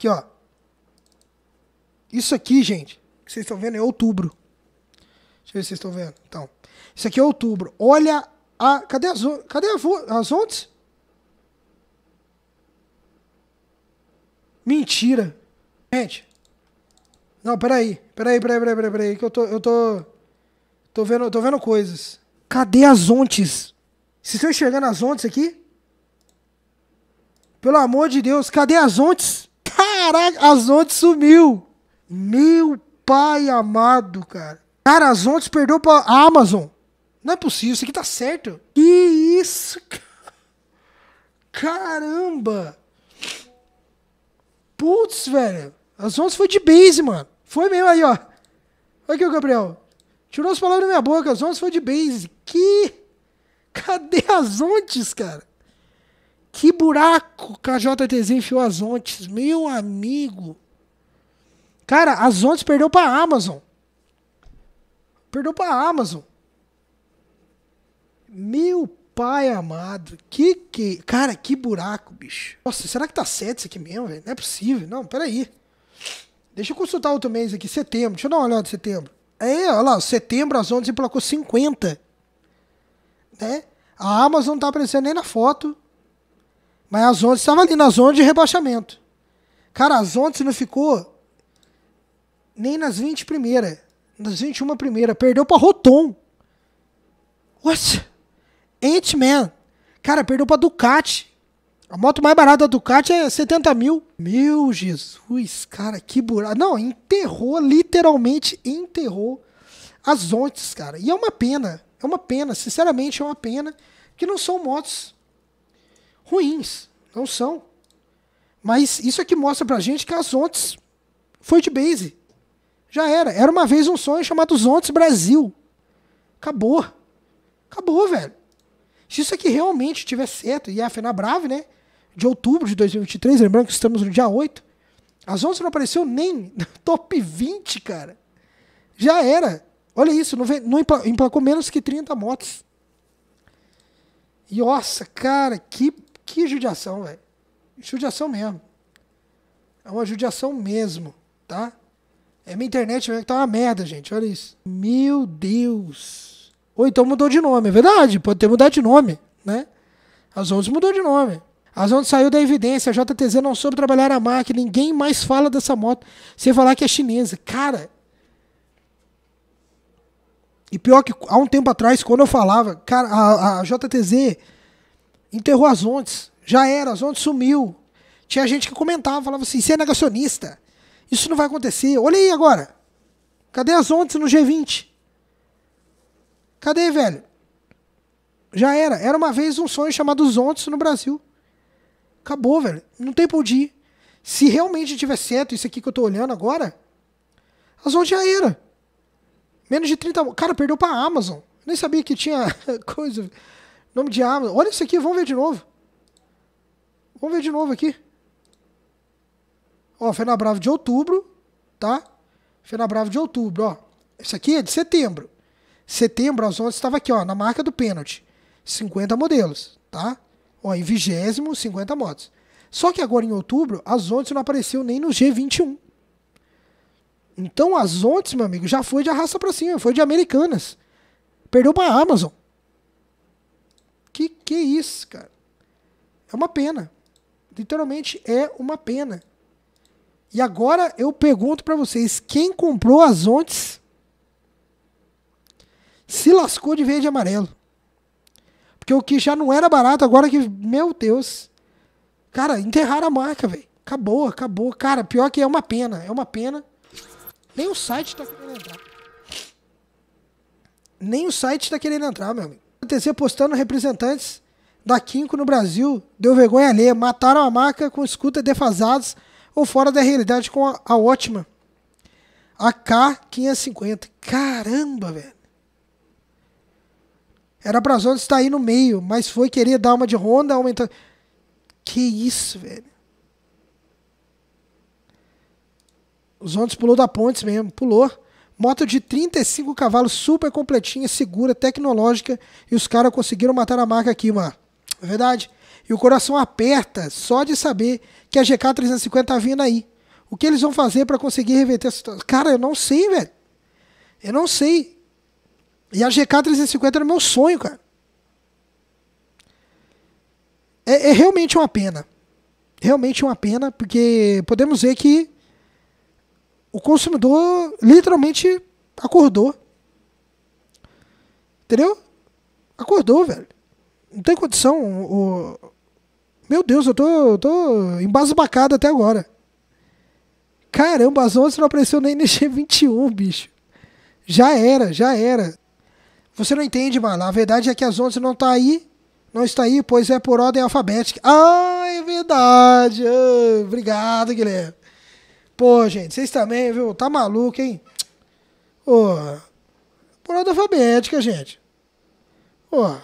Aqui, ó. Isso aqui, gente, que vocês estão vendo é outubro. Deixa eu ver se vocês estão vendo. Então, isso aqui é outubro. Olha a. Cadê as, cadê a, as ondas? Mentira. Gente. Não, peraí. Peraí, peraí, peraí, peraí, peraí. Que eu tô. Eu tô. Tô vendo, tô vendo coisas. Cadê as ontes? Vocês estão enxergando as ontes aqui? Pelo amor de Deus, cadê as ontes? Caraca, a Zontes sumiu. Meu pai amado, cara. Cara, a Zontes perdeu pra a Amazon. Não é possível, isso aqui tá certo. Que isso, cara. Caramba. Putz, velho. A Zontes foi de base, mano. Foi mesmo aí, ó. Olha aqui o Gabriel. Tirou as palavras da minha boca. As Zontes foi de base. Que... Cadê as Zontes, cara? buraco JTZ enfiou as ontes, meu amigo. Cara, as ontes perdeu pra Amazon. Perdeu pra Amazon. Meu pai amado. Que que. Cara, que buraco, bicho. Nossa, será que tá certo isso aqui mesmo, velho? Não é possível. Não, peraí. Deixa eu consultar outro mês aqui, setembro. Deixa eu dar uma olhada em setembro. É, olha lá, setembro as ondas emplacou 50. Né? A Amazon não tá aparecendo nem na foto. Mas a Zontes estava ali na zona de rebaixamento. Cara, a Zontes não ficou nem nas 20 primeiras. Nas 21 primeiras. Perdeu para Roton. What? Ant-Man. Cara, perdeu para Ducati. A moto mais barata da Ducati é 70 mil. Meu Jesus, cara, que buraco. Não, enterrou, literalmente enterrou as ontes, cara. E é uma pena. É uma pena, sinceramente é uma pena. Que não são motos ruins, não são. Mas isso é que mostra pra gente que a Zontes foi de base. Já era. Era uma vez um sonho chamado Zontes Brasil. Acabou. Acabou, velho. Se isso aqui realmente tiver certo, e é a né? De outubro de 2023, lembrando que estamos no dia 8. A Zontes não apareceu nem top 20, cara. Já era. Olha isso, não, vem, não emplacou menos que 30 motos. E nossa, cara, que que judiação, velho. Judiação mesmo. É uma judiação mesmo, tá? É minha internet que tá uma merda, gente. Olha isso. Meu Deus. Ou então mudou de nome. É verdade, pode ter mudado de nome, né? As 11 mudou de nome. As 11 saiu da evidência, a JTZ não soube trabalhar a marca, ninguém mais fala dessa moto sem falar que é chinesa. Cara, e pior que há um tempo atrás, quando eu falava, cara, a, a JTZ enterrou as ondas. Já era, as ondas sumiu. Tinha gente que comentava, falava assim, você é negacionista. Isso não vai acontecer. Olha aí agora. Cadê as ondas no G20? Cadê, velho? Já era. Era uma vez um sonho chamado Zontes no Brasil. Acabou, velho. Não tem por ir. Se realmente tiver certo isso aqui que eu tô olhando agora, as ondas já era. Menos de 30... Cara, perdeu pra Amazon. Nem sabia que tinha coisa... Nome de Amazon. Olha isso aqui, vamos ver de novo. Vamos ver de novo aqui. Ó, na Bravo de outubro, tá? na Bravo de outubro, ó. Isso aqui é de setembro. Setembro, as odds estava aqui, ó, na marca do pênalti. 50 modelos, tá? Ó, em vigésimo, 50 motos. Só que agora em outubro, as odds não apareceu nem no G21. Então as odds, meu amigo, já foi de arrasta pra cima, foi de Americanas. Perdeu pra Amazon. Que que é isso, cara? É uma pena. Literalmente é uma pena. E agora eu pergunto para vocês, quem comprou as ontes se lascou de verde e amarelo. Porque o que já não era barato, agora que, meu Deus. Cara, enterraram a marca, velho. Acabou, acabou. Cara, pior que é uma pena, é uma pena. Nem o site tá querendo entrar. Nem o site tá querendo entrar, meu amigo acontecer postando representantes da Kinko no Brasil. Deu vergonha alheia. Mataram a marca com escuta defasados ou fora da realidade com a, a ótima. A K550. Caramba, velho. Era pra Zona estar aí no meio, mas foi querer dar uma de Honda, aumentar. Que isso, velho. Os Ondas pulou da ponte mesmo, pulou. Moto de 35 cavalos, super completinha, segura, tecnológica. E os caras conseguiram matar a marca aqui, mano. É verdade? E o coração aperta só de saber que a GK350 tá vindo aí. O que eles vão fazer para conseguir reverter a situação? Cara, eu não sei, velho. Eu não sei. E a GK350 era meu sonho, cara. É, é realmente uma pena. Realmente uma pena, porque podemos ver que o consumidor literalmente acordou. Entendeu? Acordou, velho. Não tem condição. O... Meu Deus, eu tô, eu tô embasbacado até agora. Caramba, as 11 não apareceu nem nesse 21, bicho. Já era, já era. Você não entende, mano. A verdade é que as 11 não tá aí. Não está aí, pois é por ordem alfabética. Ah, é verdade. Ah, obrigado, Guilherme. Pô, gente, vocês também, viu? Tá maluco, hein? Ô, por ordem alfabética, é gente. Ô,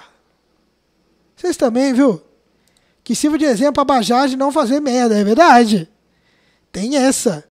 vocês também, viu? Que sirva de exemplo a Bajaj não fazer merda, é verdade. Tem essa.